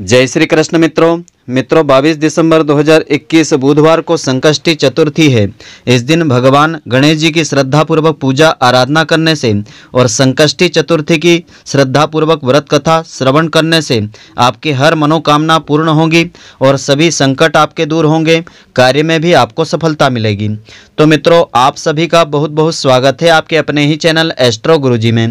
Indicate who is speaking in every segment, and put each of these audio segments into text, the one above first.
Speaker 1: જય શ્રી કૃષ્ણ મિત્રો मित्रों बाईस दिसंबर 2021 बुधवार को संकष्टी चतुर्थी है इस दिन भगवान गणेश जी की श्रद्धापूर्वक पूजा आराधना करने से और संकष्टी चतुर्थी की श्रद्धापूर्वक व्रत कथा श्रवण करने से आपकी हर मनोकामना पूर्ण होगी और सभी संकट आपके दूर होंगे कार्य में भी आपको सफलता मिलेगी तो मित्रों आप सभी का बहुत बहुत स्वागत है आपके अपने ही चैनल एस्ट्रो गुरु में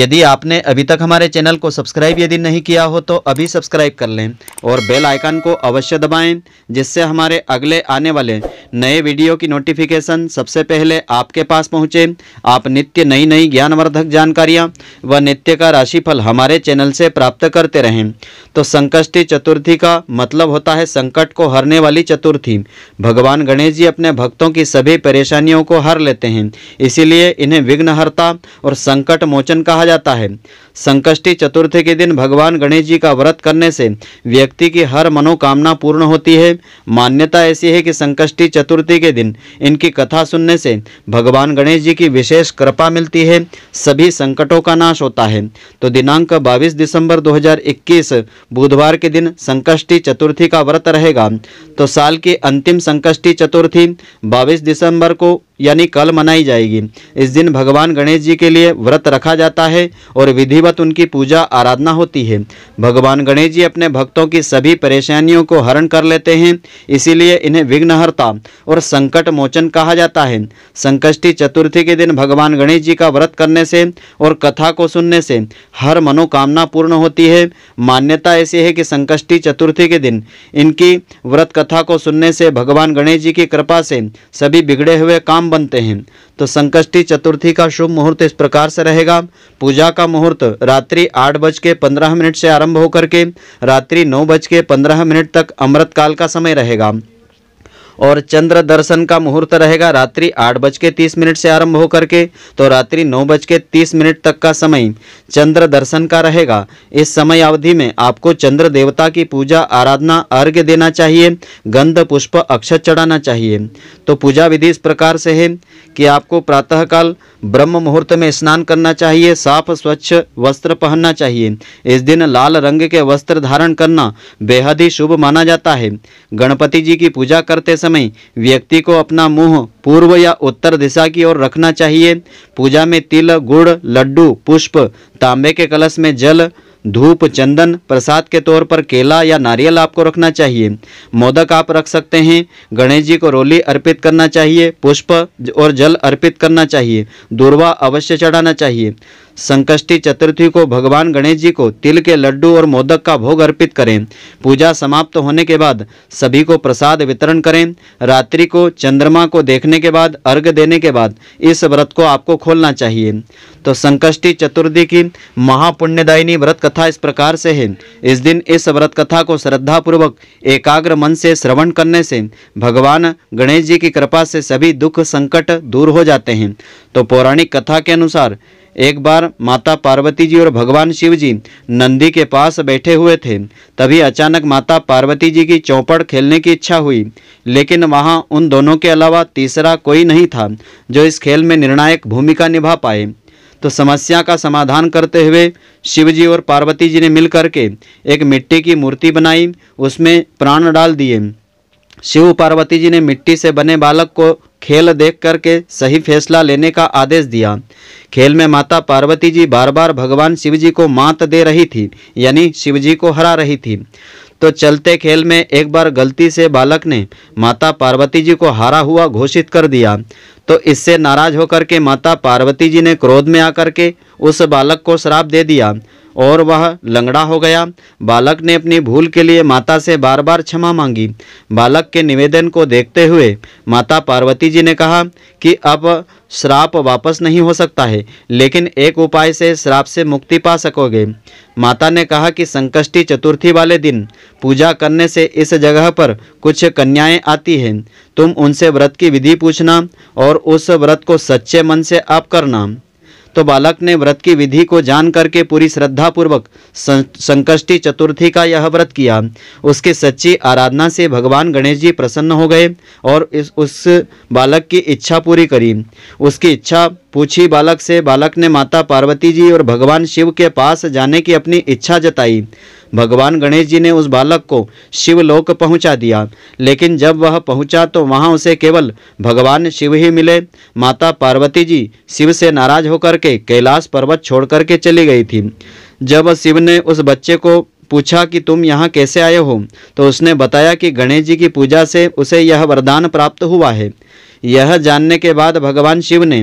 Speaker 1: यदि आपने अभी तक हमारे चैनल को सब्सक्राइब यदि नहीं किया हो तो अभी सब्सक्राइब कर लें और बेल आइकन को अवश्य दबाएं जिससे हमारे अगले आने वाले नए वीडियो की नोटिफिकेशन सबसे पहले आपके पास पहुंचे आप नित्य नई नई ज्ञानवर्धक जानकारियां व नित्य का राशिफल हमारे चैनल से प्राप्त करते रहें तो संकष्टी चतुर्थी का मतलब होता है संकट को हरने वाली चतुर्थी भगवान गणेश जी अपने भक्तों की सभी परेशानियों को हर लेते हैं इसीलिए इन्हें विघ्नहरता और संकट मोचन कहा जाता है संकष्टी चतुर्थी के दिन भगवान गणेश जी का व्रत करने से व्यक्ति की हर मनोकामना मनोकामना पूर्ण होती है मान्यता ऐसी है कि संकष्टी चतुर्थी के दिन इनकी कथा सुनने से भगवान गणेश जी की विशेष कृपा मिलती है सभी संकटों का नाश होता है तो दिनांक 22 दिसंबर 2021 बुधवार के दिन संकष्टी चतुर्थी का व्रत रहेगा तो साल की अंतिम संकष्टी चतुर्थी बाईस दिसंबर को यानी कल मनाई जाएगी इस दिन भगवान गणेश जी के लिए व्रत रखा जाता है और विधिवत उनकी पूजा आराधना होती है भगवान गणेश जी अपने भक्तों की सभी परेशानियों को हरण कर लेते हैं इसीलिए इन्हें विघ्नहर्ता और संकट मोचन कहा जाता है संकष्टी चतुर्थी के दिन भगवान गणेश जी का व्रत करने से और कथा को सुनने से हर मनोकामना पूर्ण होती है मान्यता ऐसी है कि संकष्टी चतुर्थी के दिन इनकी व्रत कथा को सुनने से भगवान गणेश जी की कृपा से सभी बिगड़े हुए काम बनते हैं तो संकष्टी चतुर्थी का शुभ मुहूर्त इस प्रकार से रहेगा पूजा का मुहूर्त रात्रि आठ बज के पंद्रह मिनट से आरंभ होकर के रात्रि नौ बज के पंद्रह मिनट तक अमृत काल का समय रहेगा और चंद्र दर्शन का मुहूर्त रहेगा रात्रि आठ बज के तीस मिनट से आरंभ होकर के तो रात्रि नौ बज के तीस मिनट तक का समय चंद्र दर्शन का रहेगा इस समय अवधि में आपको चंद्र देवता की पूजा आराधना अर्घ्य देना चाहिए गंध पुष्प अक्षत चढ़ाना चाहिए तो पूजा विधि इस प्रकार से है कि आपको प्रातःकाल ब्रह्म मुहूर्त में स्नान करना चाहिए साफ स्वच्छ वस्त्र पहनना चाहिए इस दिन लाल रंग के वस्त्र धारण करना बेहद ही शुभ माना जाता है गणपति जी की पूजा करते समय समय व्यक्ति को अपना मुंह पूर्व या उत्तर दिशा की ओर रखना चाहिए पूजा में तिल गुड़ लड्डू पुष्प तांबे के कलश में जल धूप चंदन प्रसाद के तौर पर केला या नारियल आपको रखना चाहिए मोदक आप रख सकते हैं गणेश जी को रोली अर्पित करना चाहिए पुष्प और जल अर्पित करना चाहिए दूरवा अवश्य चढ़ाना चाहिए संकष्टी चतुर्थी को भगवान गणेश जी को तिल के लड्डू और मोदक का भोग अर्पित करें पूजा समाप्त होने के बाद सभी को प्रसाद वितरण करें रात्रि को चंद्रमा को देखने के बाद अर्घ देने के बाद इस व्रत को आपको खोलना चाहिए तो संकष्टी चतुर्थी की महापुण्यदायिनी व्रत कथा कथा इस प्रकार से है इस दिन इस व्रत कथा को श्रद्धापूर्वक एकाग्र मन से श्रवण करने से भगवान गणेश जी की कृपा से सभी दुख संकट दूर हो जाते हैं तो पौराणिक कथा के अनुसार एक बार माता पार्वती जी और भगवान शिव जी नंदी के पास बैठे हुए थे तभी अचानक माता पार्वती जी की चौपड़ खेलने की इच्छा हुई लेकिन वहां उन दोनों के अलावा तीसरा कोई नहीं था जो इस खेल में निर्णायक भूमिका निभा पाए तो समस्या का समाधान करते हुए शिवजी और पार्वती जी ने मिलकर के एक मिट्टी की मूर्ति बनाई उसमें प्राण डाल दिए शिव पार्वती जी ने मिट्टी से बने बालक को खेल देख करके सही फैसला लेने का आदेश दिया खेल में माता पार्वती जी बार बार भगवान शिव जी को मात दे रही थी यानी शिव जी को हरा रही थी तो चलते खेल में एक बार गलती से बालक ने माता पार्वती जी को हारा हुआ घोषित कर दिया तो इससे नाराज होकर के माता पार्वती जी ने क्रोध में आकर के उस बालक को श्राप दे दिया और वह लंगड़ा हो गया बालक ने अपनी भूल के लिए माता से बार बार क्षमा मांगी बालक के निवेदन को देखते हुए माता पार्वती जी ने कहा कि अब श्राप वापस नहीं हो सकता है लेकिन एक उपाय से श्राप से मुक्ति पा सकोगे माता ने कहा कि संकष्टी चतुर्थी वाले दिन पूजा करने से इस जगह पर कुछ कन्याएं आती हैं तुम उनसे व्रत की विधि पूछना और उस व्रत को सच्चे मन से आप करना तो बालक ने व्रत की विधि को जान करके पूरी श्रद्धापूर्वक संकष्टी चतुर्थी का यह व्रत किया उसकी सच्ची आराधना से भगवान गणेश जी प्रसन्न हो गए और इस उस बालक की इच्छा पूरी करी उसकी इच्छा पूछी बालक से बालक ने माता पार्वती जी और भगवान शिव के पास जाने की अपनी इच्छा जताई भगवान गणेश जी ने उस बालक को शिवलोक पहुंचा दिया लेकिन जब वह पहुंचा तो वहां उसे केवल भगवान शिव ही मिले माता पार्वती जी शिव से नाराज होकर के कैलाश पर्वत छोड़ करके चली गई थी जब शिव ने उस बच्चे को पूछा कि तुम यहाँ कैसे आए हो तो उसने बताया कि गणेश जी की पूजा से उसे यह वरदान प्राप्त हुआ है यह जानने के बाद भगवान शिव ने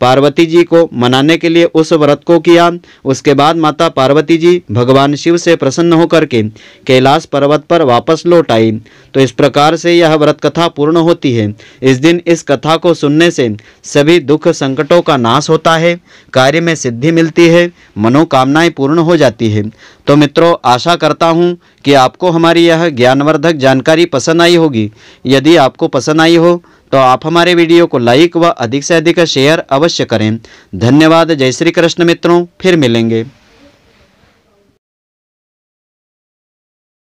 Speaker 1: पार्वती जी को मनाने के लिए उस व्रत को किया उसके बाद माता पार्वती जी भगवान शिव से प्रसन्न होकर के कैलाश पर्वत पर वापस लौट आई तो इस प्रकार से यह व्रत कथा पूर्ण होती है इस दिन इस कथा को सुनने से सभी दुख संकटों का नाश होता है कार्य में सिद्धि मिलती है मनोकामनाएं पूर्ण हो जाती है तो मित्रों आशा करता हूँ कि आपको हमारी यह ज्ञानवर्धक जानकारी पसंद आई होगी यदि आपको पसंद आई हो तो आप हमारे वीडियो को लाइक व अधिक से अधिक शेयर अवश्य अवश्य करें धन्यवाद जय श्री कृष्ण मित्रों फिर मिलेंगे